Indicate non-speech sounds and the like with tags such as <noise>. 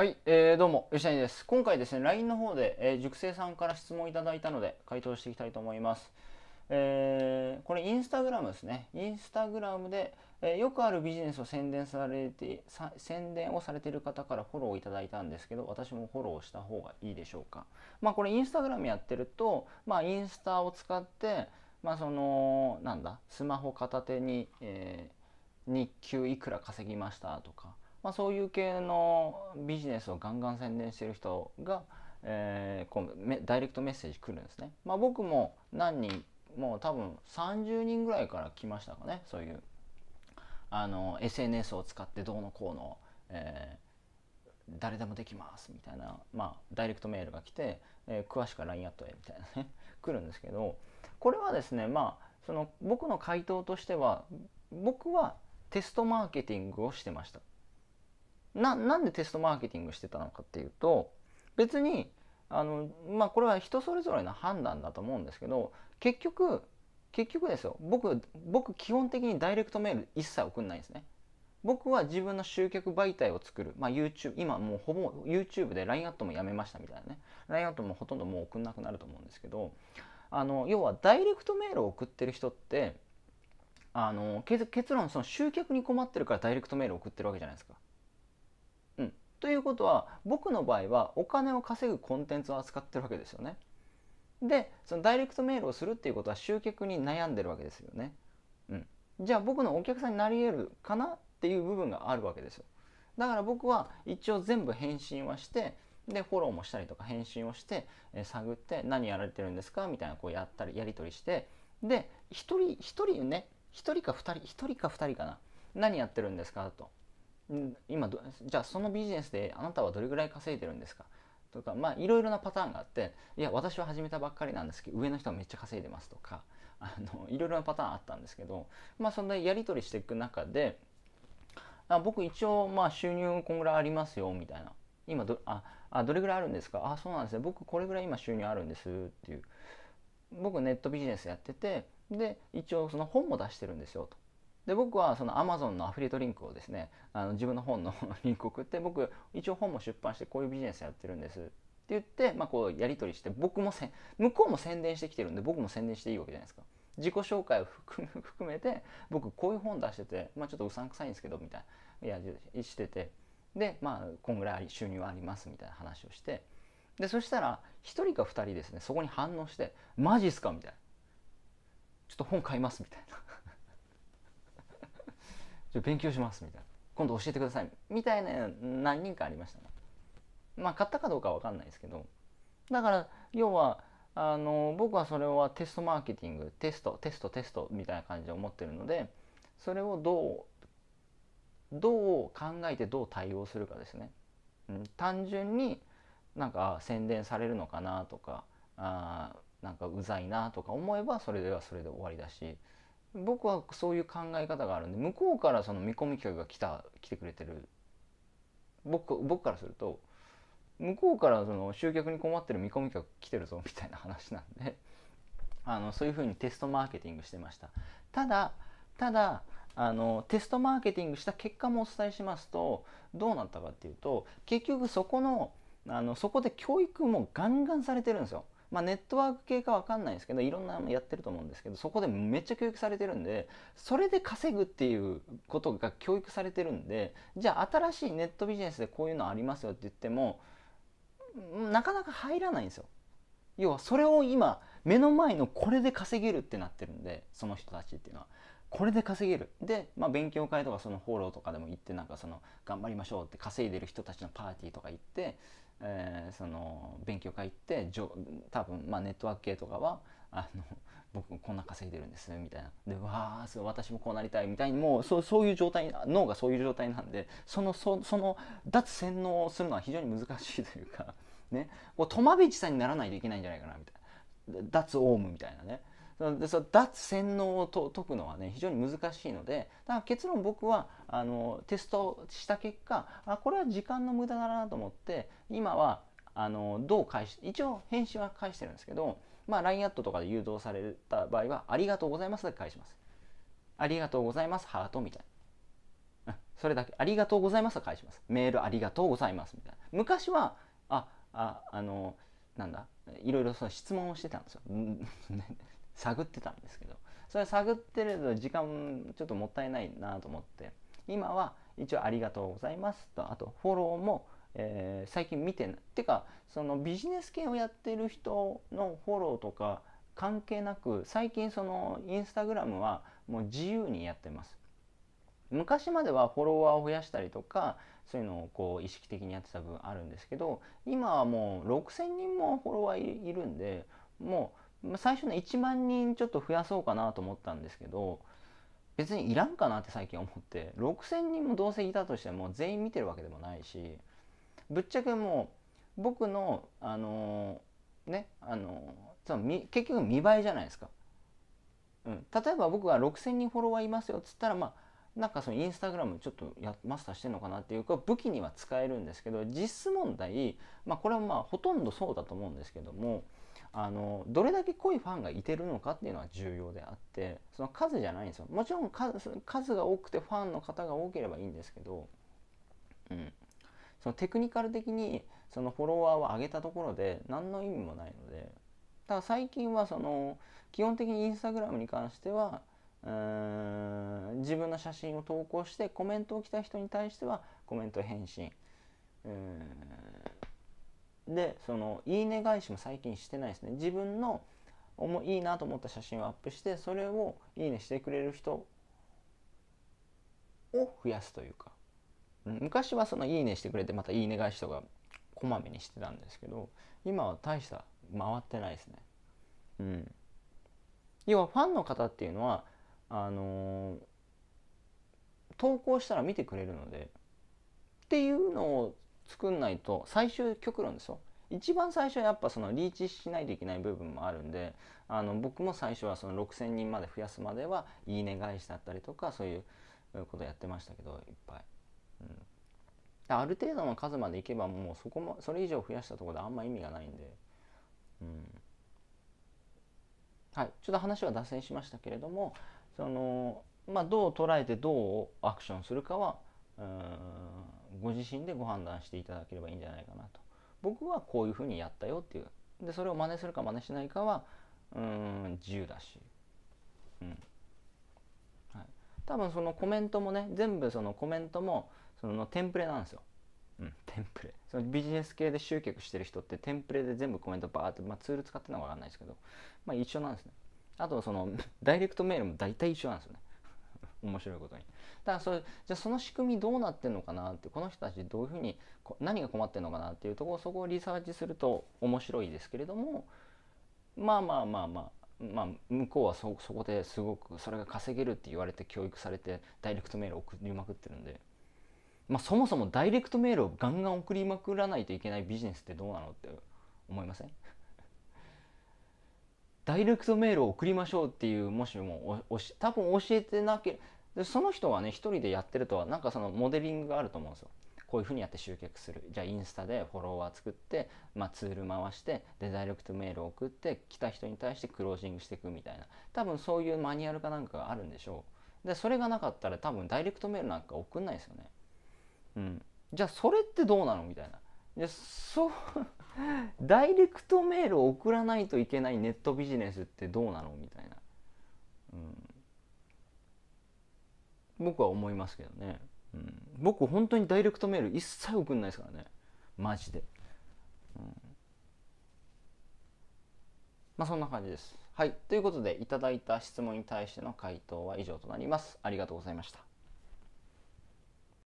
はい、えー、どうも吉谷です。今回ですね、LINE の方で、えー、熟成さんから質問いただいたので回答していきたいと思います。えー、これインスタグラムですね。インスタグラムで、えー、よくあるビジネスを宣伝されて宣伝をされている方からフォローいただいたんですけど、私もフォローした方がいいでしょうか。まあこれインスタグラムやってると、まあインスタを使って、まあそのなんだ、スマホ片手に、えー、日給いくら稼ぎましたとか。まあ、そういう系のビジネスをガンガン宣伝してる人が、えー、こうダイレクトメッセージ来るんですね。まあ、僕も何人もう多分30人ぐらいから来ましたかねそういうあの SNS を使ってどうのこうの、えー、誰でもできますみたいな、まあ、ダイレクトメールが来て、えー、詳しくは LINE アットへみたいなね <laughs> 来るんですけどこれはですねまあその僕の回答としては僕はテストマーケティングをしてましたななんでテストマーケティングしてたのかっていうと別にあの、まあ、これは人それぞれの判断だと思うんですけど結局結局ですよ僕僕基本的にダイレクトメール一切送んないんですね。僕は自分の集客媒体を作る、まあ、YouTube 今もうほぼ YouTube で LINE アットもやめましたみたいなね LINE アットもほとんどもう送んなくなると思うんですけどあの要はダイレクトメールを送ってる人ってあの結論その集客に困ってるからダイレクトメールを送ってるわけじゃないですかということは僕の場合はお金を稼ぐコンテンツを扱ってるわけですよね。でそのダイレクトメールをするっていうことは集客に悩んでるわけですよね。うん、じゃあ僕のお客さんになり得るかなっていう部分があるわけですよ。だから僕は一応全部返信はしてでフォローもしたりとか返信をして、えー、探って何やられてるんですかみたいなこうやったりやり取りしてで1人1人ね1人か2人1人か2人かな何やってるんですかと今じゃあそのビジネスであなたはどれぐらい稼いでるんですかとかまあいろいろなパターンがあっていや私は始めたばっかりなんですけど上の人はめっちゃ稼いでますとかあのいろいろなパターンあったんですけどまあそんなやり取りしていく中であ僕一応まあ収入こんぐらいありますよみたいな今どああどれぐらいあるんですかあそうなんですね僕これぐらい今収入あるんですっていう僕ネットビジネスやっててで一応その本も出してるんですよとで僕はそのアマゾンのアフリートリンクをですねあの自分の本の <laughs> リンクを送って僕一応本も出版してこういうビジネスやってるんですって言って、まあ、こうやり取りして僕もせ向こうも宣伝してきてるんで僕も宣伝していいわけじゃないですか自己紹介を含 <laughs> めて僕こういう本出してて、まあ、ちょっとうさんくさいんですけどみたいないやしててでまあこんぐらい収入はありますみたいな話をしてでそしたら1人か2人ですねそこに反応して「マジっすか?」みたいな「ちょっと本買います」みたいなちょ勉強しますみたいな今度教えてくださいみたいな何人かありましたねまあ買ったかどうかは分かんないですけどだから要はあの僕はそれはテストマーケティングテストテストテストみたいな感じで思ってるのでそれをどうどう考えてどう対応するかですね、うん、単純になんか宣伝されるのかなとかあなんかうざいなとか思えばそれではそれで終わりだし僕はそういう考え方があるんで向こうからその見込み客が来た来てくれてる僕僕からすると向こうからその集客に困ってる見込み客来てるぞみたいな話なんであのそういうふうにテストマーケティングしてましたただただあのテストマーケティングした結果もお伝えしますとどうなったかっていうと結局そこのあのそこで教育もガンガンされてるんですよまあ、ネットワーク系か分かんないですけどいろんなやってると思うんですけどそこでめっちゃ教育されてるんでそれで稼ぐっていうことが教育されてるんでじゃあ新しいネットビジネスでこういうのありますよって言ってもなかなか入らないんですよ。要はそれを今目の前のこれで稼げるってなってるんでその人たちっていうのは。これで稼げるで、まあ、勉強会とかそのフォローとかでも行ってなんかその頑張りましょうって稼いでる人たちのパーティーとか行ってえー、その勉強会行ってじょ多分、まあ、ネットワーク系とかはあの <laughs> 僕こんな稼いでるんですみたいなでわあ私もこうなりたいみたいにもうそそういう状態脳がそういう状態なんでそのそその脱洗脳をするのは非常に難しいというかねこうトさんにならないといけないんじゃないかなみたいな脱オウムみたいなねでそ脱洗脳をと解くのはね非常に難しいのでだから結論僕はあのテストした結果あこれは時間の無駄だなと思って今はあのどう返し一応返信は返してるんですけど、まあ、LINE アットとかで誘導された場合は「ありがとうございます」で返します。ありがとうございます、ハートみたいな。それだけ。ありがとうございますは返します。メールありがとうございますみたいな。昔は、あ、あ、あの、なんだ、いろいろその質問をしてたんですよ。探ってたんですけどそれ探ってると時間ちょっともったいないなと思って今は一応「ありがとうございますと」あとフォローも、えー、最近見てないっていうかそのビジネス系をやってる人のフォローとか関係なく最近そのインスタグラムはもう自由にやってます昔まではフォロワーを増やしたりとかそういうのをこう意識的にやってた分あるんですけど今はもう6,000人もフォロワーいるんでもう最初の1万人ちょっと増やそうかなと思ったんですけど別にいらんかなって最近思って6,000人もどうせいたとしても全員見てるわけでもないしぶっちゃけもう僕のあのー、ねあのー、その結局見栄えじゃないですか。うん、例えば僕が6,000人フォロワーいますよっつったらまあなんかそのインスタグラムちょっとやマスターしてんのかなっていうか武器には使えるんですけど実質問題、まあ、これはまあほとんどそうだと思うんですけどもあのどれだけ濃いファンがいてるのかっていうのは重要であってその数じゃないんですよもちろん数が多くてファンの方が多ければいいんですけど、うん、そのテクニカル的にそのフォロワーを上げたところで何の意味もないのでただ最近はその基本的にインスタグラムに関してはうん自分の写真を投稿してコメントを来た人に対してはコメント返信うんでそのいいね返しも最近してないですね自分のいいなと思った写真をアップしてそれをいいねしてくれる人を増やすというか、ん、昔はそのいいねしてくれてまたいいね返しとかこまめにしてたんですけど今は大した回ってないですねうん要はファンの方っていうのはあのー、投稿したら見てくれるのでっていうのを作んないと最終極論ですよ一番最初はやっぱそのリーチしないといけない部分もあるんであの僕も最初はその6,000人まで増やすまでは「いいね返し」だったりとかそういうことやってましたけどいっぱい。うんある程度の数までいけばもうそこもそれ以上増やしたところであんま意味がないんで、うん、はいちょっと話は脱線しましたけれどもその、まあ、どう捉えてどうアクションするかはうんご自身でご判断していただければいいんじゃないかなと僕はこういうふうにやったよっていうでそれを真似するか真似しないかはうん自由だし、うんはい、多分そのコメントもね全部そのコメントもそのテンプレなんですよ、うん、テンプレそのビジネス系で集客してる人ってテンプレで全部コメントバーって、まあ、ツール使ってるのか分かんないですけど、まあ、一緒なんですねあとそのダイレクトメールも大体一緒なんですよね面白いことにだからそれじゃあその仕組みどうなってんのかなってこの人たちどういうふうに何が困ってんのかなっていうところそこをリサーチすると面白いですけれどもまあまあまあまあまあ、向こうはそこですごくそれが稼げるって言われて教育されてダイレクトメール送りまくってるんで、まあ、そもそもダイレクトメールをガンガン送りまくらないといけないビジネスってどうなのって思いませんダイレクトメールを送りましょうっていうもしもおし多分教えてなければその人はね一人でやってるとはなんかそのモデリングがあると思うんですよこういうふうにやって集客するじゃあインスタでフォロワー作って、まあ、ツール回してでダイレクトメールを送って来た人に対してクロージングしていくみたいな多分そういうマニュアルかなんかがあるんでしょうでそれがなかったら多分ダイレクトメールなんか送んないですよねうんじゃあそれってどうなのみたいなでそう <laughs> ダイレクトメールを送らないといけないネットビジネスってどうなのみたいな、うん、僕は思いますけどね、うん、僕本当にダイレクトメール一切送んないですからねマジで、うん、まあそんな感じですはいということでいただいた質問に対しての回答は以上となりますありがとうございました